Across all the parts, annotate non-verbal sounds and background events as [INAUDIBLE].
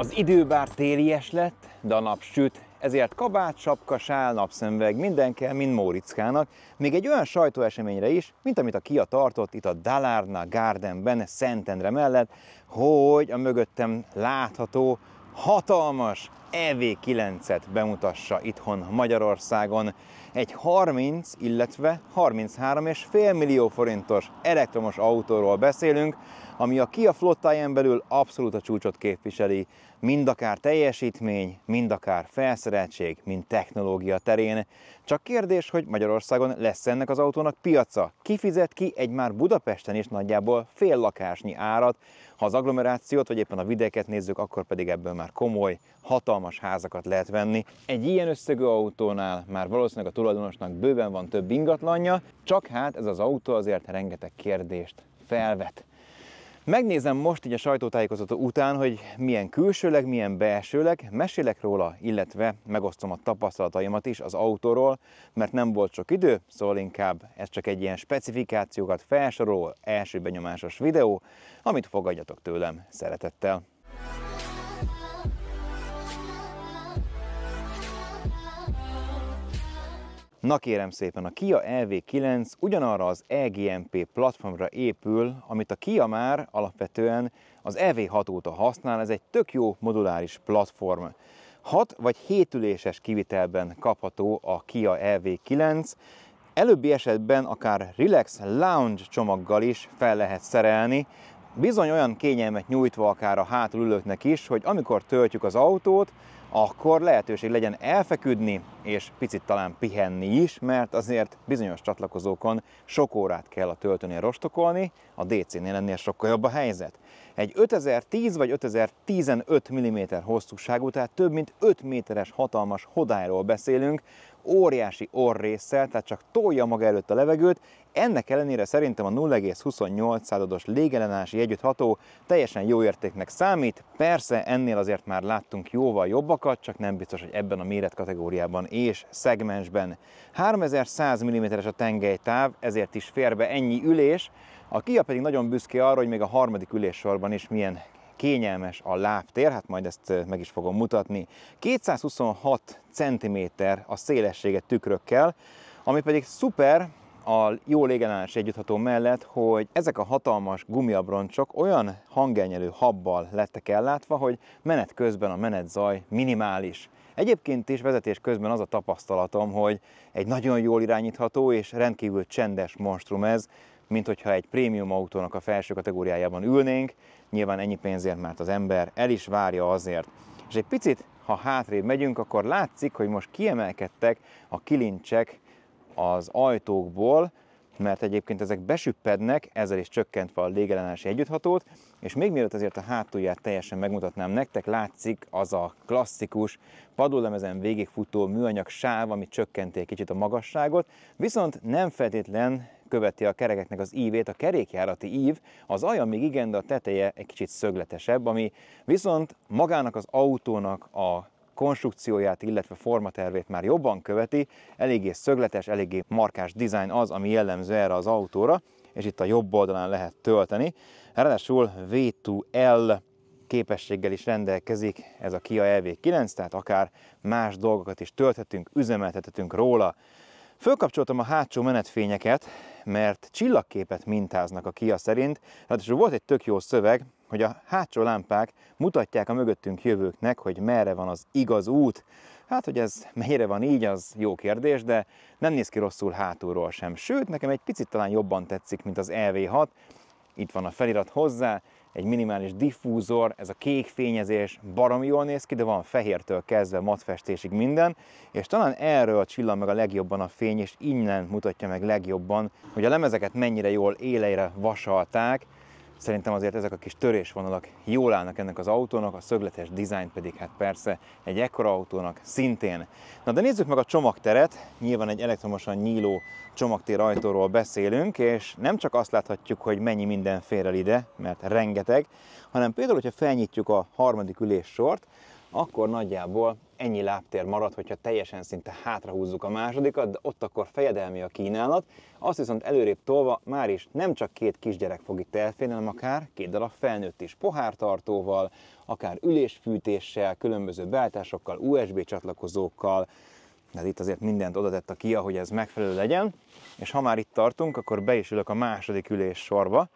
Az idő bár télies lett, de a nap süt, ezért kabát, sapka, sál, napszemveg minden kell, mint Mórickának, még egy olyan sajtóeseményre is, mint amit a Kia tartott itt a Dalarna Gardenben, Szentendre mellett, hogy a mögöttem látható hatalmas EV9-et bemutassa itthon Magyarországon. Egy 30, illetve 33,5 millió forintos elektromos autóról beszélünk, ami a Kia flottáján belül abszolút a csúcsot képviseli, mind akár teljesítmény, mind akár felszereltség, mind technológia terén. Csak kérdés, hogy Magyarországon lesz ennek az autónak piaca. Kifizet ki egy már Budapesten is nagyjából fél lakásnyi árat, ha az agglomerációt vagy éppen a vidéket nézzük, akkor pedig ebből már komoly, hatalmas házakat lehet venni. Egy ilyen összegű autónál már valószínűleg a tulajdonosnak bőven van több ingatlanja, csak hát ez az autó azért rengeteg kérdést felvet. Megnézem most így a sajtótájékoztató után, hogy milyen külsőleg, milyen belsőleg, mesélek róla, illetve megosztom a tapasztalataimat is az autóról, mert nem volt sok idő, szóval inkább ez csak egy ilyen specifikációkat felsoroló első benyomásos videó, amit fogadjatok tőlem szeretettel. Na kérem szépen, a Kia EV9 ugyanarra az EGMP platformra épül, amit a Kia már alapvetően az EV6 óta használ, ez egy tök jó moduláris platform. 6 vagy 7 üléses kivitelben kapható a Kia EV9, előbbi esetben akár Relax Lounge csomaggal is fel lehet szerelni, bizony olyan kényelmet nyújtva akár a hátulülőknek is, hogy amikor töltjük az autót, akkor lehetőség legyen elfeküdni, és picit talán pihenni is, mert azért bizonyos csatlakozókon sok órát kell a töltőnél rostokolni, a DC-nél ennél sokkal jobb a helyzet. Egy 5010 vagy 5015 mm hosszúságú, tehát több mint 5 méteres hatalmas hodályról beszélünk, óriási orrrészsel, tehát csak tolja maga előtt a levegőt, ennek ellenére szerintem a 0,28 százados légellenási együttható teljesen jó értéknek számít, persze ennél azért már láttunk jóval jobbak, akad, csak nem biztos, hogy ebben a méretkategóriában és szegmensben. 3100 mm-es a tengelytáv, ezért is fér be ennyi ülés, a Kia pedig nagyon büszke arra, hogy még a harmadik üléssorban is milyen kényelmes a lábtér, hát majd ezt eh, meg is fogom mutatni. 226 cm a szélessége tükrökkel, ami pedig szuper, a jó légellenes együttható mellett, hogy ezek a hatalmas gumiabroncsok olyan hangenyelő habbal lettek ellátva, hogy menet közben a menetzaj minimális. Egyébként is vezetés közben az a tapasztalatom, hogy egy nagyon jól irányítható és rendkívül csendes monstrum ez, mint hogyha egy prémium autónak a felső kategóriájában ülnénk, nyilván ennyi pénzért, mert az ember el is várja azért. És egy picit, ha hátrébb megyünk, akkor látszik, hogy most kiemelkedtek a kilincsek az ajtókból, mert egyébként ezek besüppednek, ezzel is csökkentve a légellenási együtthatót, és még mielőtt azért a hátulját teljesen megmutatnám nektek, látszik az a klasszikus padullemezen végigfutó műanyag sáv, ami csökkenti egy kicsit a magasságot, viszont nem feltétlen követi a kerekeknek az ívét, a kerékjárati ív, az aja még igen, de a teteje egy kicsit szögletesebb, ami viszont magának az autónak a konstrukcióját, illetve formatervét már jobban követi, eléggé szögletes, eléggé markás dizájn az, ami jellemző erre az autóra, és itt a jobb oldalán lehet tölteni. Ráadásul V2L képességgel is rendelkezik ez a Kia EV9, tehát akár más dolgokat is tölthetünk, üzemeltethetünk róla. Fölkapcsoltam a hátsó menetfényeket, mert csillagképet mintáznak a Kia szerint, ráadásul volt egy tök jó szöveg, hogy a hátsó lámpák mutatják a mögöttünk jövőknek, hogy merre van az igaz út. Hát, hogy ez mennyire van így, az jó kérdés, de nem néz ki rosszul hátulról sem. Sőt, nekem egy picit talán jobban tetszik, mint az EV6. Itt van a felirat hozzá, egy minimális diffúzor, ez a kék fényezés barom jól néz ki, de van fehértől kezdve matfestésig minden, és talán erről csillan meg a legjobban a fény, és innen mutatja meg legjobban, hogy a lemezeket mennyire jól éleire vasalták, Szerintem azért ezek a kis törésvonalak jól állnak ennek az autónak, a szögletes dizájn pedig hát persze egy ekkora autónak szintén. Na de nézzük meg a csomagteret, nyilván egy elektromosan nyíló csomagtér ajtóról beszélünk, és nem csak azt láthatjuk, hogy mennyi minden fér el ide, mert rengeteg, hanem például, hogyha felnyitjuk a harmadik üléssort, akkor nagyjából ennyi lábtér marad, hogyha teljesen szinte hátrahúzzuk a másodikat, de ott akkor fejedelmi a kínálat, azt viszont előrébb tolva már is nem csak két kisgyerek fog itt elférni, hanem akár két darab felnőtt is pohártartóval, akár ülésfűtéssel, különböző beállításokkal, USB csatlakozókkal, de hát itt azért mindent oda tett a Kia, hogy ez megfelelő legyen, és ha már itt tartunk, akkor be is ülök a második ülés sorba,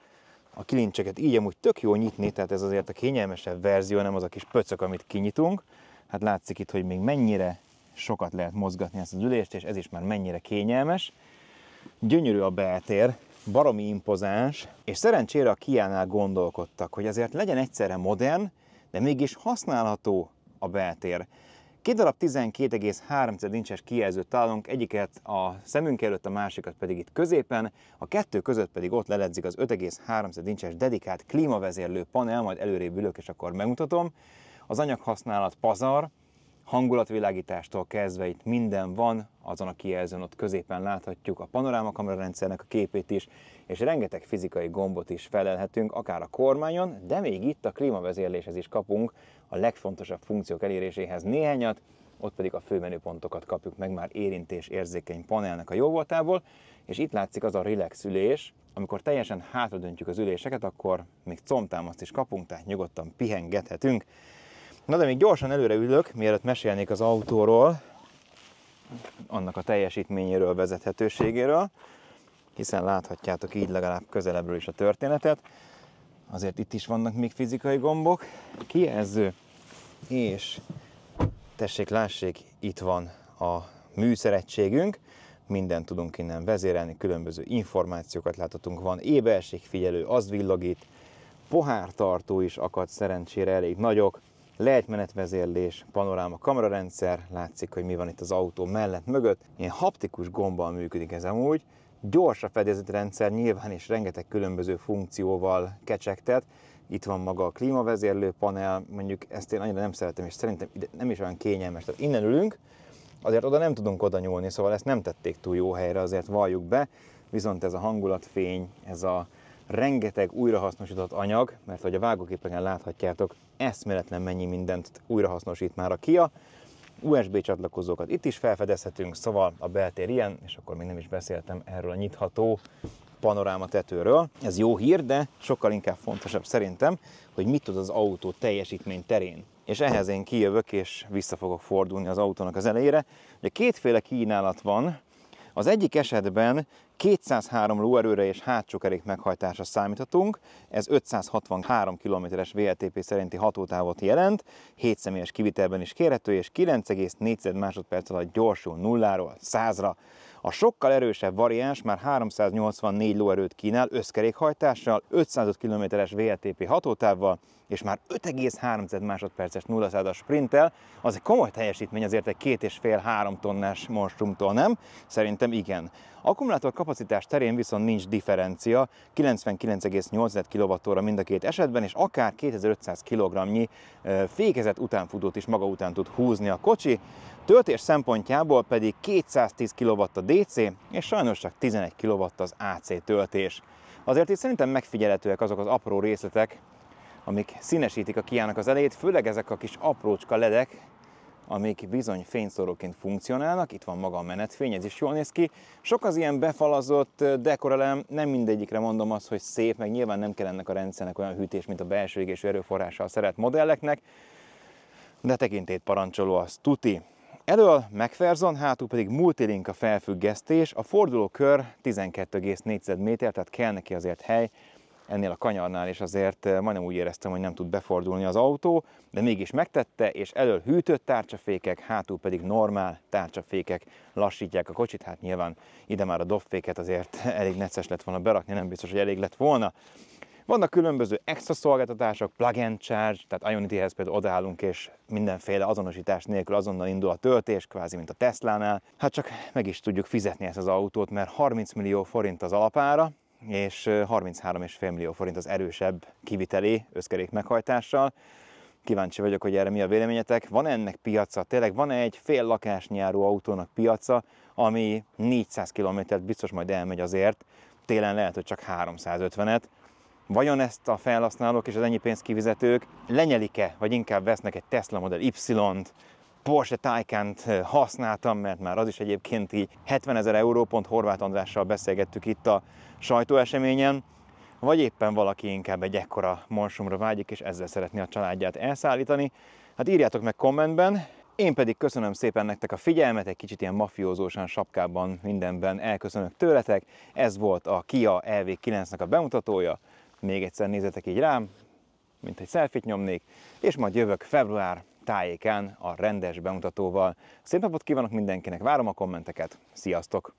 a kilincseket így amúgy tök jó nyitni, tehát ez azért a kényelmesebb verzió, nem az a kis pöcök, amit kinyitunk. Hát látszik itt, hogy még mennyire sokat lehet mozgatni ezt az ülést, és ez is már mennyire kényelmes. Gyönyörű a beltér, baromi impozáns, és szerencsére a Kiánál gondolkodtak, hogy azért legyen egyszerre modern, de mégis használható a beltér. Két darab 12,3 incses kijelzőt találunk, egyiket a szemünk előtt, a másikat pedig itt középen, a kettő között pedig ott leledzik az 5,3 incses dedikált klímavezérlő panel, majd előrébb ülök és akkor megmutatom. Az anyaghasználat pazar, hangulatvilágítástól kezdve itt minden van, azon a kijelzőn ott középen láthatjuk a panorámakamera rendszernek a képét is, és rengeteg fizikai gombot is felelhetünk, akár a kormányon, de még itt a klímavezérléshez is kapunk a legfontosabb funkciók eléréséhez néhányat, ott pedig a főmenüpontokat kapjuk meg már érintés érzékeny panelnek a jóvoltából, és itt látszik az a relax ülés, amikor teljesen hátradöntjük az üléseket, akkor még comtámaszt is kapunk, tehát nyugodtan pihengethetünk. Na de még gyorsan előre ülök, mielőtt mesélnék az autóról, annak a teljesítményéről, vezethetőségéről, hiszen láthatjátok így legalább közelebbről is a történetet. Azért itt is vannak még fizikai gombok. Kijelző, és tessék, lássék, itt van a műszerettségünk, mindent tudunk innen vezérelni, különböző információkat láthatunk, van éberségfigyelő, az villogít, pohártartó is akad, szerencsére elég nagyok, lejtmenetvezérlés, panoráma kamerarendszer, látszik, hogy mi van itt az autó mellett, mögött. Ilyen haptikus gombbal működik ez amúgy, gyors a fedezetrendszer, nyilván és rengeteg különböző funkcióval kecsegtet. Itt van maga a klímavezérlő panel, mondjuk ezt én annyira nem szeretem, és szerintem ide nem is olyan kényelmes. Tehát innen ülünk, azért oda nem tudunk oda nyúlni, szóval ezt nem tették túl jó helyre, azért valljuk be, viszont ez a hangulatfény, ez a rengeteg újrahasznosított anyag, mert hogy a vágóképeken láthatjátok, eszméletlen mennyi mindent újrahasznosít már a Kia. USB csatlakozókat itt is felfedezhetünk, szóval a beltér ilyen, és akkor még nem is beszéltem erről a nyitható panoráma tetőről. Ez jó hír, de sokkal inkább fontosabb szerintem, hogy mit tud az autó teljesítmény terén. És ehhez én kijövök és vissza fogok fordulni az autónak az elejére. Ugye kétféle kínálat van, az egyik esetben 203 lóerőre és kerék meghajtásra számíthatunk, ez 563 km-es VLTP szerinti hatótávot jelent, 7 személyes kivitelben is kérhető, és 9,4 másodperc alatt gyorsul nulláról 100-ra. A sokkal erősebb variáns már 384 lóerőt kínál összkerékhajtással, 505 km-es VLTP hatótávval, és már 5,3 másodperces 0 sprinttel, az egy komoly teljesítmény azért egy 2,5-3 tonnás monstrumtól, nem? Szerintem igen. Akkumulátor kapacitás terén viszont nincs differencia, 99,8 kWh mind a két esetben, és akár 2500 kg-nyi fékezet utánfutót is maga után tud húzni a kocsi. Töltés szempontjából pedig 210 kW a DC, és sajnos csak 11 kW az AC töltés. Azért itt szerintem megfigyelhetőek azok az apró részletek, amik színesítik a kiának az elejét, főleg ezek a kis aprócska ledek, amik bizony fényszóróként funkcionálnak, itt van maga a menetfény, ez is jól néz ki. Sok az ilyen befalazott dekorelem, nem mindegyikre mondom azt, hogy szép, meg nyilván nem kell ennek a rendszernek olyan hűtés, mint a belső égésű erőforrással szeret modelleknek, de tekintét parancsoló az tuti. Elől McPherson, hátul pedig a felfüggesztés, a fordulókör 12,4 méter, tehát kell neki azért hely, ennél a kanyarnál, és azért eh, majdnem úgy éreztem, hogy nem tud befordulni az autó, de mégis megtette, és elől hűtött tárcsafékek, hátul pedig normál tárcsafékek lassítják a kocsit, hát nyilván ide már a dobféket azért [LAUGHS] elég necces lett volna berakni, nem biztos, hogy elég lett volna. Vannak különböző extra szolgáltatások, plug and charge, tehát Ionity-hez például odaállunk, és mindenféle azonosítás nélkül azonnal indul a töltés, kvázi mint a Tesla-nál. Hát csak meg is tudjuk fizetni ezt az autót, mert 30 millió forint az alapára, és 33,5 millió forint az erősebb kivitelé összkerék meghajtással. Kíváncsi vagyok, hogy erre mi a véleményetek. Van ennek piaca? Tényleg van-e egy fél lakásnyáró autónak piaca, ami 400 kilométert biztos majd elmegy azért, télen lehet, hogy csak 350-et, vajon ezt a felhasználók és az ennyi pénzt kivizetők lenyelik-e, vagy inkább vesznek egy Tesla Model Y-t, Porsche taycan eh, használtam, mert már az is egyébként így 70 ezer euró, pont Horváth Andrással beszélgettük itt a sajtóeseményen, vagy éppen valaki inkább egy ekkora monsumra vágyik, és ezzel szeretné a családját elszállítani. Hát írjátok meg kommentben, én pedig köszönöm szépen nektek a figyelmet, egy kicsit ilyen mafiózósan, sapkában, mindenben elköszönök tőletek. Ez volt a Kia EV9-nek a bemutatója még egyszer nézzetek így rám, mint egy selfie nyomnék, és majd jövök február tájéken a rendes bemutatóval. Szép napot kívánok mindenkinek, várom a kommenteket, sziasztok!